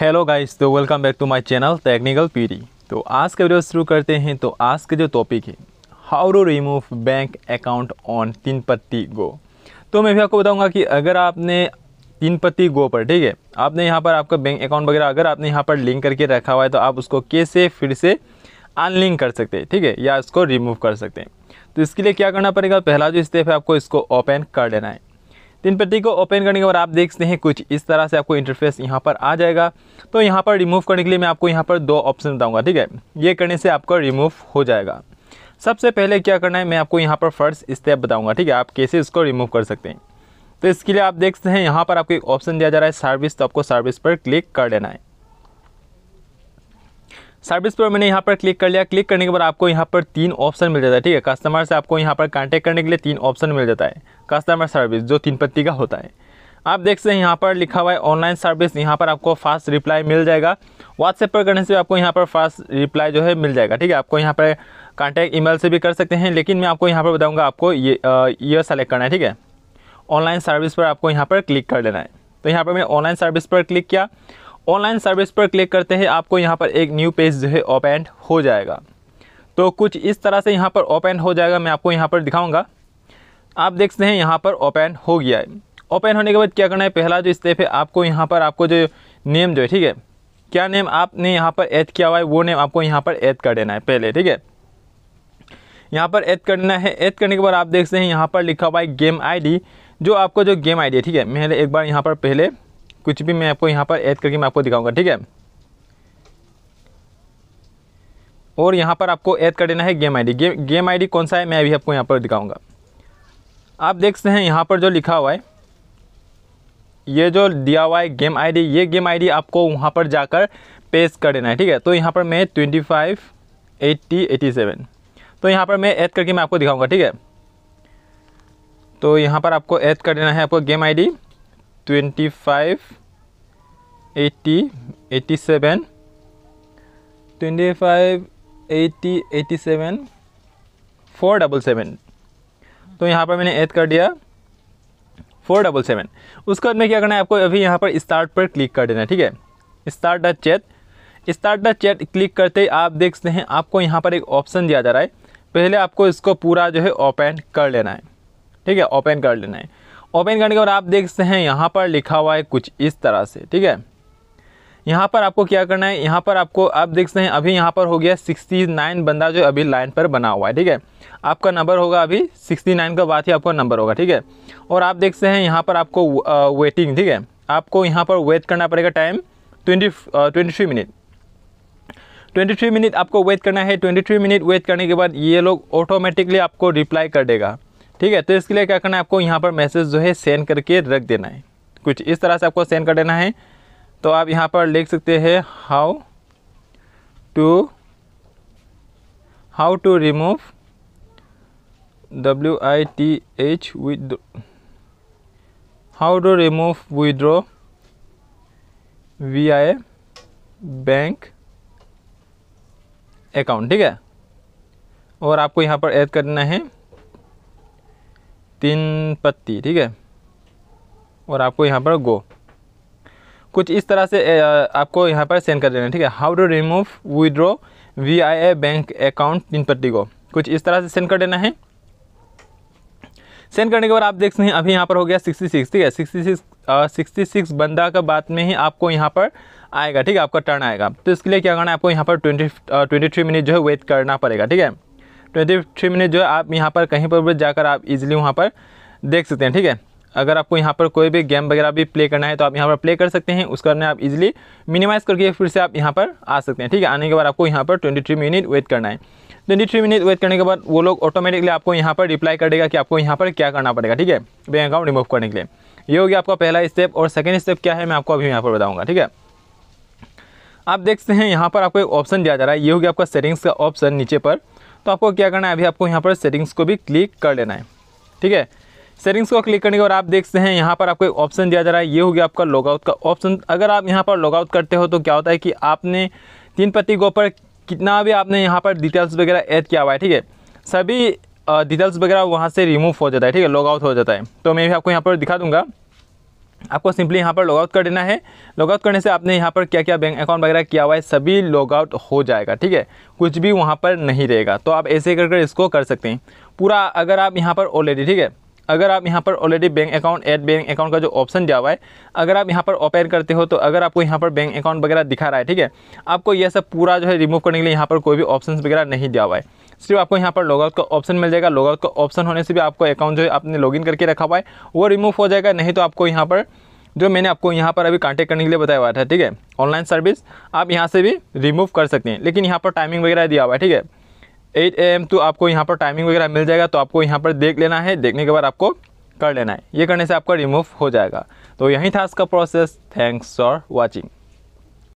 hello guys तो welcome back to my channel technical PD तो आज का वीडियो शुरू करते हैं तो आज के जो टॉपिक है how to remove bank account on Teen Patti गो तो मैं भी आपको बताऊंगा कि अगर आपने तीन पत्ती गो पर ठीक है आपने यहाँ पर आपका बैंक अकाउंट वगैरह अगर आपने यहाँ पर लिंक करके रखा हुआ है तो आप उसको कैसे फिर से अनलिंक कर सकते हैं ठीक है या इसको रिमूव कर सकते हैं तो इसके लिए क्या करना पड़ेगा पहला जो स्टेप है आपको इसको ओपन कर लेना है तीन पट्टी को ओपन करने के बाद आप देखते हैं कुछ इस तरह से आपको इंटरफेस यहाँ पर आ जाएगा तो यहाँ पर रिमूव करने के लिए मैं आपको यहाँ पर दो ऑप्शन बताऊँगा ठीक है ये करने से आपका रिमूव हो जाएगा सबसे पहले क्या करना है मैं आपको यहाँ पर फर्स्ट स्टेप बताऊँगा ठीक है आप कैसे इसको रिमूव कर सकते हैं तो इसके लिए आप देखते हैं यहाँ पर आपको एक ऑप्शन दिया जा रहा है सर्विस तो आपको सर्विस पर क्लिक कर लेना है सर्विस पर मैंने यहाँ पर क्लिक कर लिया क्लिक करने के बाद आपको यहाँ पर तीन ऑप्शन मिल जाता है ठीक है कस्टमर से आपको यहाँ पर कांटेक्ट करने के लिए तीन ऑप्शन मिल जाता है कस्टमर सर्विस जो तीन पत्ती का होता है आप देख सकते हैं यहाँ पर लिखा हुआ है ऑनलाइन सर्विस यहाँ पर आपको फास्ट रिप्लाई मिल जाएगा व्हाट्सएप पर करने से आपको यहाँ पर फास्ट रिप्लाई जो है मिल जाएगा ठीक है आपको यहाँ पर कॉन्टैक्ट ईमेल से भी कर सकते हैं लेकिन मैं आपको यहाँ पर बताऊँगा आपको ये ये सेलेक्ट करना है ठीक है ऑनलाइन सर्विस पर आपको यहाँ पर क्लिक कर लेना है तो यहाँ पर मैंने ऑनलाइन सर्विस पर क्लिक किया ऑनलाइन सर्विस पर क्लिक करते ही आपको यहाँ पर एक न्यू पेज जो है ओपन हो जाएगा तो कुछ इस तरह से यहाँ पर ओपन हो जाएगा मैं आपको यहाँ पर दिखाऊँगा आप देखते हैं यहाँ पर ओपन हो गया है ओपन होने के बाद क्या करना है पहला जो स्टेप है आपको यहाँ पर आपको जो नेम जो है ठीक है क्या नेम आपने यहाँ पर ऐड किया हुआ है वो नेम आपको यहाँ पर ऐड कर देना है पहले ठीक है यहाँ पर ऐड करना है ऐड करने के बाद आप देख सकते हैं यहाँ पर लिखा हुआ है गेम आईडी जो आपको जो गेम आईडी है ठीक है मैंने एक बार यहाँ पर पहले कुछ भी मैं आपको यहाँ पर ऐड करके मैं आपको दिखाऊंगा ठीक है और यहाँ पर आपको ऐड कर देना है game ID D game ID कौन सा है मैं अभी आपको यहाँ पर दिखाऊंगा आप देख सकते हैं यहाँ पर जो लिखा हुआ है ये जो दिया हुआ है गेम आईडी ये गेम आईडी आपको वहाँ पर जाकर पेस्ट कर देना है ठीक है तो यहाँ पर मैं twenty five eighty eighty seven तो यहाँ पर मैं ऐड करके मैं आपको दिखाऊंगा ठीक है तो यहाँ पर आपको ऐड कर देना है आपको game D twenty five eighty eighty seven twenty five eighty seven four double seven तो यहाँ पर मैंने ऐड कर दिया फोर डबल सेवन उसके बाद में क्या करना है आपको अभी यहाँ पर स्टार्ट पर क्लिक कर देना है ठीक है start the chat start the chat click करते ही आप देखते हैं आपको यहाँ पर एक ऑप्शन दिया जा रहा है पहले आपको इसको पूरा जो है ओपन कर लेना है ठीक है ओपन कर लेना है ओपन करने के बाद आप देखते हैं यहाँ पर लिखा हुआ है कुछ इस तरह से ठीक है यहाँ पर आपको क्या करना है यहाँ पर आपको आप देख सकते हैं अभी यहाँ पर हो गया 69 बंदा जो अभी लाइन पर बना हुआ है ठीक है आपका नंबर होगा अभी 69 का बाद ही आपका नंबर होगा ठीक है और आप देख सकते हैं यहाँ पर आपको वेटिंग ठीक है आपको यहाँ पर वेट करना पड़ेगा time twenty twenty minute twenty three minute आपको वेट करना है ट्वेंटी थ्री मिनट वेट करने के बाद ये लोग ऑटोमेटिकली आपको रिप्लाई कर देगा ठीक है तो इसके लिए क्या करना है आपको यहाँ पर मैसेज जो है सेंड करके रख देना है कुछ इस तरह से आपको सेंड कर देना है तो आप यहाँ पर लिख सकते हैं how to how to remove W I T H with how to remove withdraw V I bank account ठीक है और आपको यहाँ पर ऐड करना है तीन पत्ती ठीक है और आपको यहाँ पर गो कुछ इस तरह से आपको यहाँ पर सेंड कर देना है ठीक है how to remove withdraw V I A bank account Teen Patti को कुछ इस तरह से सेंड कर देना है सेंड करने के बाद आप देख सकते हैं अभी यहाँ पर हो गया सिक्सटी सिक्स ठीक है सिक्सटी सिक्स सिक्सटी सिक्स बंदा का बाद में ही आपको यहाँ पर आएगा ठीक है आपका टर्न आएगा तो इसके लिए क्या करना है आपको यहाँ पर ट्वेंटी ट्वेंटी थ्री मिनट जो है वेट करना पड़ेगा ठीक है ट्वेंटी थ्री मिनट जो है आप यहाँ पर कहीं पर भी जाकर आप इजीली वहाँ पर देख सकते हैं ठीक है अगर आपको यहाँ पर कोई भी गेम वगैरह भी प्ले करना है तो आप यहाँ पर प्ले कर सकते हैं उसका करने आप इजीली मिनिमाइज़ करके फिर से आप यहाँ पर आ सकते हैं ठीक है आने के बाद आपको यहाँ पर ट्वेंटी थ्री मिनट वेट करना है ट्वेंटी थ्री मिनट वेट करने के बाद वो लोग ऑटोमेटिकली आपको यहाँ पर रिप्लाई कर देगा कि आपको यहाँ पर क्या करना पड़ेगा ठीक है बैंक अकाउंट रिमूव करने के लिए ये हो गया आपका पहला स्टेप और सेकेंड स्टेप क्या है मैं आपको अभी यहाँ पर बताऊँगा ठीक है आप देखते हैं यहाँ पर आपको एक ऑप्शन दिया जा रहा है ये हो गया आपका सेटिंग्स का ऑप्शन नीचे पर तो आपको क्या करना है अभी आपको यहाँ पर सेटिंग्स को भी क्लिक कर लेना है ठीक है सेटिंग्स को क्लिक करने के बाद आप देखते हैं यहाँ पर आपको एक ऑप्शन दिया जा रहा है ये हो गया आपका लॉगआउट का ऑप्शन अगर आप यहाँ पर लॉगआउट करते हो तो क्या होता है कि आपने तीन पत्ती के पर कितना भी आपने यहाँ पर डिटेल्स वगैरह ऐड किया हुआ है ठीक है सभी डिटेल्स वगैरह वहाँ से रिमूव हो जाता है ठीक है लॉगआउट हो जाता है तो मैं भी आपको यहाँ पर दिखा दूँगा आपको सिंपली यहाँ पर लॉगआउट कर देना है लॉगआउट करने से आपने यहाँ पर क्या क्या बैंक अकाउंट वगैरह किया हुआ है सभी लॉगआउट हो जाएगा ठीक है कुछ भी वहाँ पर नहीं रहेगा तो आप ऐसे कर कर इसको कर सकते हैं पूरा अगर आप यहाँ पर ऑलरेडी ठीक है अगर आप यहाँ पर already bank account add bank account का जो ऑप्शन दिया हुआ है अगर आप यहाँ पर ओपन करते हो तो अगर आपको यहाँ पर बैंक अकाउंट वगैरह दिखा रहा है ठीक है आपको यह सब पूरा जो है रिमूव करने के लिए यहाँ पर कोई भी ऑप्शन वगैरह नहीं दिया हुआ है सिर्फ आपको यहाँ पर लॉगआउट का ऑप्शन मिल जाएगा लॉगआउट का ऑप्शन होने से भी आपको अकाउंट जो है आपने लॉगिन करके रखा हुआ है वो रिमूव हो जाएगा नहीं तो आपको यहाँ पर जो मैंने आपको यहाँ पर अभी कांटेक्ट करने के लिए बताया हुआ था ठीक है ऑनलाइन सर्विस आप यहाँ से भी रिमूव कर सकते हैं लेकिन यहाँ पर टाइमिंग वगैरह दिया हुआ है ठीक है एट ए एम टू आपको यहाँ पर टाइमिंग वगैरह मिल जाएगा तो आपको यहाँ पर देख लेना है देखने के बाद आपको कर लेना है ये करने से आपका रिमूव हो जाएगा तो यही था इसका प्रोसेस थैंक्स फॉर वॉचिंग